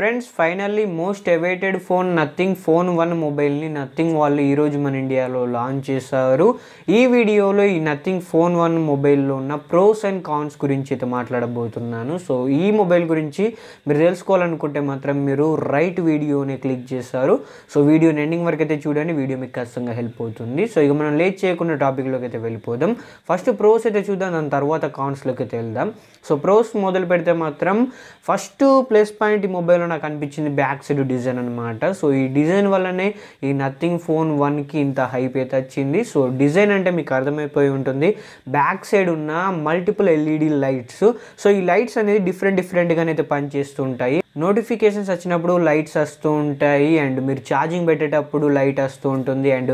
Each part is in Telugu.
friends finally most awaited phone Nothing phone one మొబైల్ని నథింగ్ వాళ్ళు ఈరోజు మన ఇండియాలో లాంచ్ చేశారు ఈ వీడియోలో ఈ నథింగ్ ఫోన్ వన్ మొబైల్లో ఉన్న ప్రోస్ అండ్ కాన్స్ గురించి అయితే మాట్లాడబోతున్నాను సో ఈ మొబైల్ గురించి మీరు తెలుసుకోవాలనుకుంటే మాత్రం మీరు రైట్ వీడియోని క్లిక్ చేశారు సో వీడియో ఎండింగ్ వరకు అయితే చూడండి వీడియో మీకు ఖచ్చితంగా హెల్ప్ అవుతుంది సో ఇక మనం లేట్ చేయకుండా టాపిక్లోకి అయితే వెళ్ళిపోదాం ఫస్ట్ ప్రోస్ అయితే చూద్దాం దాని తర్వాత కాన్స్లోకి అయితే వెళ్దాం సో ప్రోస్ మొదలు పెడితే మాత్రం ఫస్ట్ ప్లస్ పాయింట్ మొబైల్ నాకు అనిపించింది బ్యాక్ సైడ్ డిజైన్ అనమాట సో ఈ డిజైన్ వల్లనే ఈ నథింగ్ ఫోన్ వన్కి ఇంత హైప్ అయితే వచ్చింది సో డిజైన్ అంటే మీకు అర్థమైపోయి ఉంటుంది బ్యాక్ సైడ్ ఉన్న మల్టిపుల్ ఎల్ఈడి లైట్స్ సో ఈ లైట్స్ అనేది డిఫరెంట్ డిఫరెంట్గానే అయితే పనిచేస్తుంటాయి నోటిఫికేషన్స్ వచ్చినప్పుడు లైట్స్ వస్తూ ఉంటాయి అండ్ మీరు ఛార్జింగ్ పెట్టేటప్పుడు లైట్ వస్తూ ఉంటుంది అండ్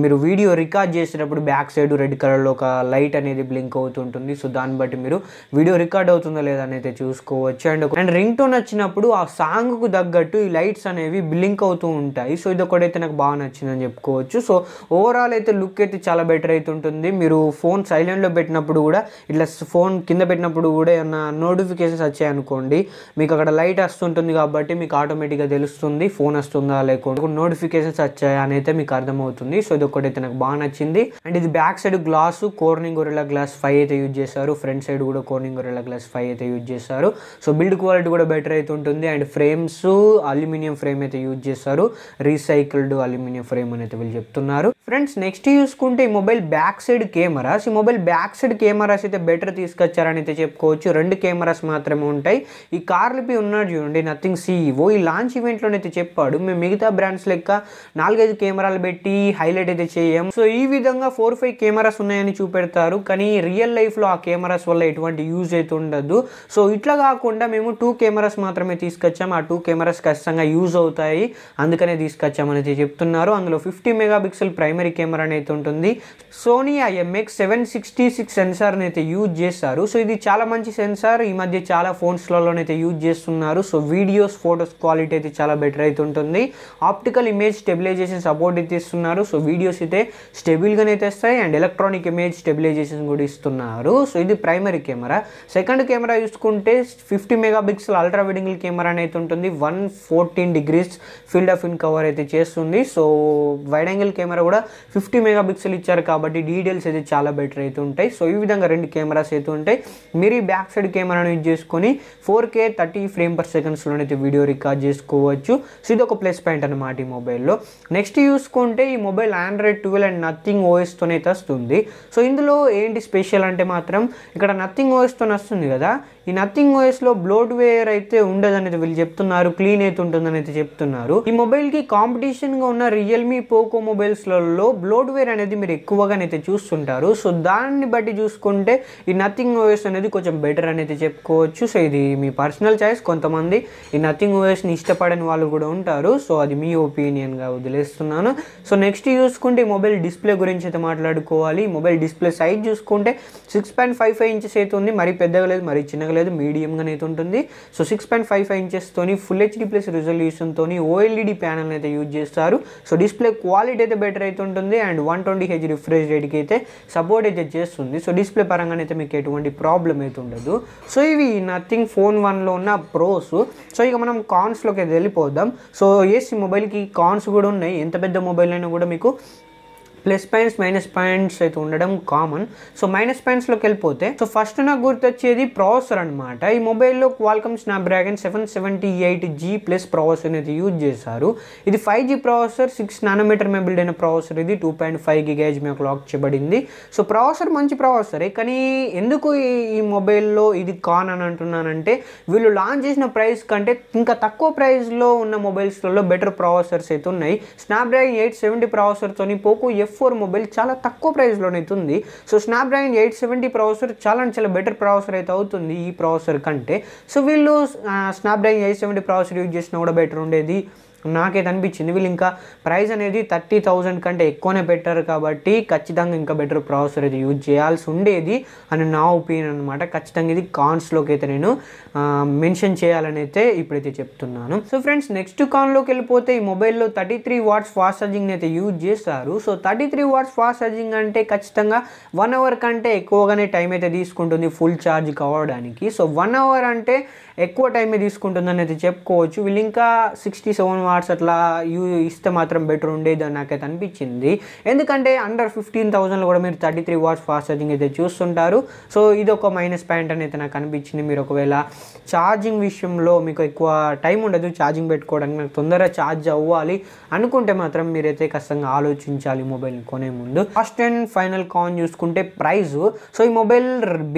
మీరు వీడియో రికార్డ్ చేసేటప్పుడు బ్యాక్ సైడ్ రెడ్ కలర్లో ఒక లైట్ అనేది బ్లింక్ అవుతుంటుంది సో దాన్ని బట్టి మీరు వీడియో రికార్డ్ అవుతుందో లేదా అయితే చూసుకోవచ్చు అండ్ అండ్ రింగ్ టోన్ వచ్చినప్పుడు ఆ సాంగ్కు తగ్గట్టు ఈ లైట్స్ అనేవి బ్లింక్ అవుతూ ఉంటాయి సో ఇది ఒకటైతే నాకు బాగా నచ్చిందని చెప్పుకోవచ్చు సో ఓవరాల్ అయితే లుక్ అయితే చాలా బెటర్ అయితే ఉంటుంది మీరు ఫోన్ సైలెంట్లో పెట్టినప్పుడు కూడా ఇట్లా ఫోన్ కింద పెట్టినప్పుడు కూడా ఏమన్నా నోటిఫికేషన్స్ వచ్చాయనుకోండి మీకు అక్కడ లైట్ వస్తుంటుంది కాబట్టి మీకు ఆటోమేటిక్గా తెలుస్తుంది ఫోన్ వస్తుందా లేకుండా నోటిఫికేషన్స్ వచ్చాయా అని అయితే మీకు అర్థమవుతుంది సో ఇది ఒకటి అయితే నాకు బాగా నచ్చింది అండ్ ఇది back side glass Corning Gorilla glass five అయితే యూజ్ చేశారు ఫ్రంట్ సైడ్ కూడా కోర్నింగ్ గొరెలా గ్లాస్ ఫైవ్ అయితే యూజ్ చేశారు సో బిల్డ్ క్వాలిటీ కూడా బెటర్ అయితే ఉంటుంది అండ్ ఫ్రేమ్స్ అల్యూమినియం ఫ్రేమ్ అయితే యూజ్ చేశారు రీసైకిల్డ్ అల్యూమినియం ఫ్రేమ్ అని అయితే వీళ్ళు చెప్తున్నారు ఫ్రెండ్స్ నెక్స్ట్ చూసుకుంటే ఈ మొబైల్ బ్యాక్ సైడ్ కెమెరాస్ ఈ మొబైల్ బ్యాక్ సైడ్ కెమెరాస్ అయితే బెటర్ తీసుకొచ్చారని అయితే చెప్పుకోవచ్చు రెండు కెమెరాస్ మాత్రమే ఉంటాయి ఈ కార్లు ఉన్నాడు ఉండి నథింగ్ ఓ ఈ లాంచ్ అయితే చెప్పాడు మేము మిగతా బ్రాండ్స్ లెక్క నాలుగైదు కెమెరాలు పెట్టి హైలైట్ అయితే చేయం సో ఈ విధంగా ఫోర్ ఫైవ్ కెమెరాస్ ఉన్నాయని చూపెడతారు కానీ రియల్ లైఫ్లో ఆ కెమెరాస్ వల్ల ఎటువంటి యూజ్ అయితే ఉండదు సో ఇట్లా కాకుండా మేము టూ కెమెరాస్ మాత్రమే తీసుకొచ్చాం ఆ టూ కెమెరాస్ ఖచ్చితంగా యూజ్ అవుతాయి అందుకనే తీసుకొచ్చామని చెప్తున్నారు అందులో ఫిఫ్టీ పిక్సెల్ ప్రైమరీ కెమెరా అయితే ఉంటుంది Sony IMX seven sixty six సెన్సార్ని అయితే యూజ్ చేస్తారు సో ఇది చాలా మంచి సెన్సార్ ఈ మధ్య చాలా ఫోన్స్లలోనైతే యూజ్ చేస్తున్నారు so so videos photos quality అయితే చాలా బెటర్ అయితే ఉంటుంది ఆప్టికల్ ఇమేజ్ స్టెబిలైజేషన్ సపోర్ట్ అయితే ఇస్తున్నారు సో వీడియోస్ అయితే అయితే తెస్తాయి అండ్ ఎలక్ట్రానిక్ ఇమేజ్ స్టెబిలైజేషన్ కూడా ఇస్తున్నారు సో ఇది ప్రైమరీ కెమెరా సెకండ్ కెమెరా చూసుకుంటే fifty megapixel ultra wide angle camera అనేది ఉంటుంది one fourteen degrees field of in cover అయితే చేస్తుంది సో వైడ్ యాంగిల్ కెమెరా కూడా ఫిఫ్టీ మెగా పిక్సెల్ ఇచ్చారు కాబట్టి డీటెయిల్స్ అయితే చాలా బెటర్ అయితే ఉంటాయి సో ఈ విధంగా రెండు కెమెరాస్ అయితే ఉంటాయి మీరు ఈ బ్యాక్ సైడ్ కెమెరాను యూజ్ చేసుకొని four K thirty frame per second సెకండ్స్లోనే అయితే వీడియో రికార్డ్ చేసుకోవచ్చు సో ఇది ఒక ప్లస్ పాయింట్ అనమాట ఈ మొబైల్లో నెక్స్ట్ చూసుకుంటే ఈ mobile Android twelve and Nothing ఓఎస్తోనే అయితే వస్తుంది సో ఇందులో ఏంటి స్పెషల్ అంటే మాత్రం ఇక్కడ నథింగ్ ఓఎస్తోనే వస్తుంది కదా ఈ నథింగ్ ఓఎస్లో వేర్ అయితే ఉండదని వీళ్ళు చెప్తున్నారు క్లీన్ అయితే ఉంటుందని అయితే చెప్తున్నారు ఈ మొబైల్కి కాంపిటీషన్గా ఉన్న రియల్మీ పోకో మొబైల్స్లలో వేర్ అనేది మీరు ఎక్కువగానైతే చూస్తుంటారు సో దాన్ని బట్టి చూసుకుంటే ఈ నథింగ్ ఓఎస్ అనేది కొంచెం బెటర్ అనేది చెప్పుకోవచ్చు సో ఇది మీ పర్సనల్ చాయిస్ కొంతమంది ఉంటుంది ఈ నథింగ్ ఓఎస్ని ఇష్టపడని వాళ్ళు కూడా ఉంటారు సో అది మీ ఒపీనియన్గా వదిలేస్తున్నాను సో నెక్స్ట్ చూసుకుంటే మొబైల్ డిస్ప్లే గురించి అయితే మాట్లాడుకోవాలి మొబైల్ డిస్ప్లే సైజ్ చూసుకుంటే six point five five inches అయితే ఉంది మరీ పెద్దగా లేదు మరీ చిన్నగా లేదు మీడియంగా అయితే ఉంటుంది so six point five five ఇంచెస్తో ఫుల్ హెచ్డి ప్లస్ రిజల్యూషన్తో ఓఎల్ఈడి ప్యానల్ అయితే యూజ్ చేస్తారు సో డిస్ప్లే క్వాలిటీ అయితే బెటర్ అయితే ఉంటుంది and one twenty H refresh రేట్కి అయితే సపోర్ట్ అయితే చేస్తుంది సో డిస్ప్లే పరంగా అయితే మీకు ఎటువంటి ప్రాబ్లం అయితే ఉండదు సో ఇవి నథింగ్ ఫోన్ వన్లో ఉన్న ప్రోస్ సో ఇక మనం కాన్స్లోకి వెళ్ళిపోదాం సో ఏసీ మొబైల్కి కాన్స్ కూడా ఉన్నాయి ఎంత పెద్ద మొబైల్ అయినా కూడా మీకు ప్లస్ పాయింట్స్ మైనస్ పాయింట్స్ అయితే ఉండడం కామన్ సో మైనస్ పాయింట్స్లోకి వెళ్ళిపోతే సో ఫస్ట్ నాకు గుర్తొచ్చేది ప్రాసెసర్ అనమాట ఈ మొబైల్లో Qualcomm Snapdragon seven seventy eight G plus processor అయితే యూజ్ చేశారు ఇది five G processor six nanometre మెబిల్డ్ బిల్డ్ అయిన ప్రాసెసర్ ఇది టూ పాయింట్ ఫైవ్ గిగేజ్ మేము లాక్ చేయబడింది సో ప్రాసెసర్ మంచి ప్రాసెసరే కానీ ఎందుకు ఈ మొబైల్లో ఇది కాన్ అని అంటున్నానంటే వీళ్ళు లాంచ్ చేసిన ప్రైస్ కంటే ఇంకా తక్కువ ప్రైస్లో ఉన్న మొబైల్స్లలో బెటర్ ప్రాసెసర్స్ అయితే ఉన్నాయి డ్రాగన్ ఎయిట్ సెవెంటీ ప్రాసెసర్తో పోకో ఎఫ్ ఫోర్ మొబైల్ చాలా తక్కువ ప్రైస్లోనే ఉంది so Snapdragon eight seventy processor చాలా అంటే చాలా బెటర్ ప్రాసెసర్ అయితే అవుతుంది ఈ ప్రాసెసర్ కంటే సో వీళ్ళు Snapdragon eight seventy processor use చేసినా కూడా బెటర్ ఉండేది నాకైతే అనిపించింది వీళ్ళు ఇంకా ప్రైస్ అనేది థర్టీ థౌజండ్ కంటే ఎక్కువనే పెట్టారు కాబట్టి ఖచ్చితంగా ఇంకా బెటర్ ప్రాసెసర్ అయితే యూజ్ చేయాల్సి ఉండేది అని నా ఒపీనియన్ అనమాట ఖచ్చితంగా ఇది కాన్స్లోకి అయితే నేను మెన్షన్ చేయాలని అయితే ఇప్పుడైతే చెప్తున్నాను సో ఫ్రెండ్స్ నెక్స్ట్ కాన్లోకి వెళ్ళిపోతే ఈ మొబైల్లో thirty three watts fast charging అయితే యూజ్ చేస్తారు so thirty three watts fast charging అంటే ఖచ్చితంగా వన్ అవర్ కంటే ఎక్కువగానే టైం అయితే తీసుకుంటుంది ఫుల్ ఛార్జ్ కావడానికి సో వన్ అవర్ అంటే ఎక్కువ టైమే తీసుకుంటుందని అయితే చెప్పుకోవచ్చు వీళ్ళు ఇంకా సిక్స్టీ సెవెన్ కార్డ్స్ అట్లా యూ ఇస్తే మాత్రం బెటర్ ఉండేది అని నాకైతే అనిపించింది ఎందుకంటే అండర్ ఫిఫ్టీన్ థౌసండ్లో కూడా మీరు thirty three watts fast charging అయితే చూస్తుంటారు సో ఇది ఒక మైనస్ పాయింట్ అని అయితే నాకు అనిపించింది మీరు ఒకవేళ ఛార్జింగ్ విషయంలో మీకు ఎక్కువ టైం ఉండదు ఛార్జింగ్ పెట్టుకోవడానికి నాకు తొందరగా ఛార్జ్ అవ్వాలి అనుకుంటే మాత్రం మీరైతే ఖచ్చితంగా ఆలోచించాలి మొబైల్ని కొనే ముందు ఫస్ట్ అండ్ ఫైనల్ కాన్ చూసుకుంటే ప్రైస్ సో ఈ mobile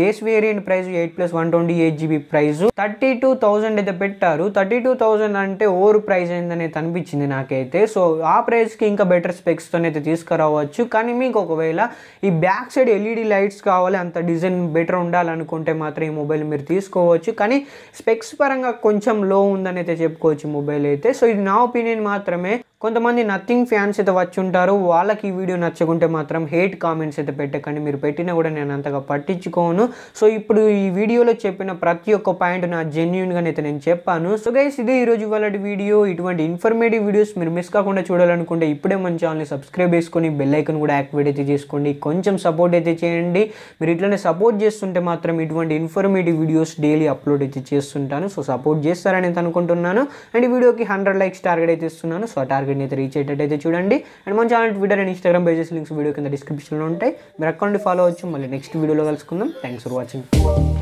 base variant price eight plus one twenty eight GB price thirty two thousand అయితే పెట్టారు థర్టీ టూ థౌసండ్ అంటే ఓవర్ ప్రైస్ అయిందని అనేది అనిపించింది నాకైతే సో ఆ ప్రైస్కి ఇంకా బెటర్ స్పెక్స్తో అయితే తీసుకురావచ్చు కానీ మీకు ఒకవేళ ఈ బ్యాక్ సైడ్ ఎల్ఈడి లైట్స్ కావాలి అంత డిజైన్ బెటర్ ఉండాలనుకుంటే మాత్రం ఈ మొబైల్ మీరు తీసుకోవచ్చు కానీ స్పెక్స్ పరంగా కొంచెం లో ఉందని అయితే చెప్పుకోవచ్చు మొబైల్ అయితే సో ఇది నా ఒపీనియన్ మాత్రమే కొంతమంది నథింగ్ ఫ్యాన్స్ అయితే వచ్చి ఉంటారు వాళ్ళకి ఈ వీడియో నచ్చకుంటే మాత్రం హేట్ కామెంట్స్ అయితే పెట్టకండి మీరు పెట్టినా కూడా నేను అంతగా పట్టించుకోను సో ఇప్పుడు ఈ వీడియోలో చెప్పిన ప్రతి ఒక్క పాయింట్ నా జెన్యున్గా అయితే నేను చెప్పాను సో గైస్ ఇదే ఈరోజు వాళ్ళ వీడియో ఇటువంటి ఇన్ఫర్మేటివ్ వీడియోస్ మీరు మిస్ కాకుండా చూడాలనుకుంటే ఇప్పుడే మన ఛానల్ని సబ్స్క్రైబ్ చేసుకొని బెల్ ఐకన్ కూడా యాక్టివేట్ అయితే చేసుకోండి కొంచెం సపోర్ట్ అయితే చేయండి మీరు ఇట్లనే సపోర్ట్ చేస్తుంటే మాత్రం ఇటువంటి ఇన్ఫర్మేటివ్ వీడియోస్ డైలీ అప్లోడ్ అయితే చేస్తుంటాను సో సపోర్ట్ చేస్తారని అనుకుంటున్నాను అండ్ వీడియోకి హండ్రెడ్ లైక్స్ టార్గెట్ అయితే ఇస్తున్నాను సో టార్గెట్ టార్గెట్ని అయితే రీచ్ అయ్యేటట్టయితే చూడండి అండ్ మన channel Twitter and Instagram pages links video కింద డిస్క్రిప్షన్లో ఉంటాయి మీరు అక్కడ ఫాలో అవచ్చు మళ్ళీ నెక్స్ట్ వీడియోలో కలుసుకుందాం థ్యాంక్స్ ఫర్ వాచింగ్